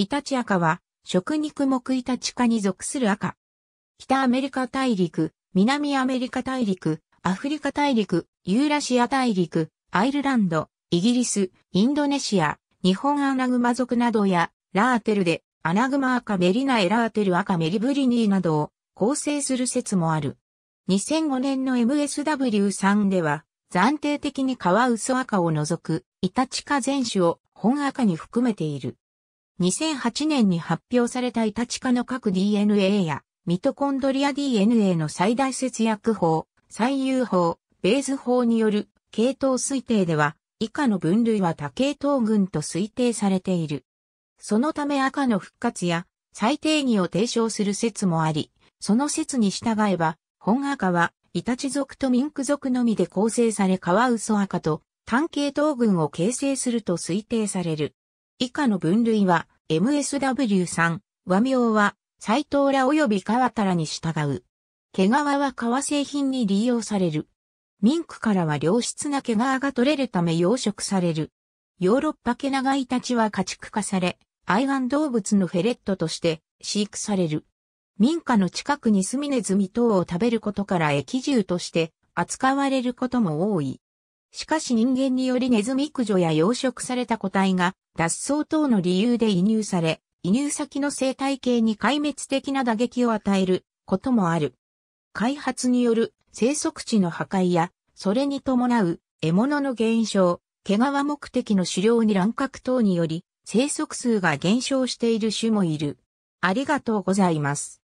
イタチ赤は、食肉目イタチ科に属する赤。北アメリカ大陸、南アメリカ大陸、アフリカ大陸、ユーラシア大陸、アイルランド、イギリス、インドネシア、日本アナグマ族などや、ラーテルで、アナグマ赤メリナエラーテル赤メリブリニーなどを構成する説もある。2005年の MSW3 では、暫定的にカワウソ赤を除く、イタチ科全種を本赤に含めている。2008年に発表されたイタチ科の各 DNA やミトコンドリア DNA の最大節約法、最優法、ベース法による系統推定では以下の分類は多系統群と推定されている。そのため赤の復活や再定義を提唱する説もあり、その説に従えば、本赤はイタチ族とミンク族のみで構成されカワウソ赤と単系統群を形成すると推定される。以下の分類は MSW さん、和名は、斎藤ら及び川田らに従う。毛皮は革製品に利用される。ミンクからは良質な毛皮が取れるため養殖される。ヨーロッパ毛長いたちは家畜化され、愛玩動物のフェレットとして飼育される。民家の近くにスミネズミ等を食べることから液獣として扱われることも多い。しかし人間によりネズミ駆除や養殖された個体が脱走等の理由で移入され、移入先の生態系に壊滅的な打撃を与えることもある。開発による生息地の破壊や、それに伴う獲物の減少、毛皮目的の狩猟に乱獲等により、生息数が減少している種もいる。ありがとうございます。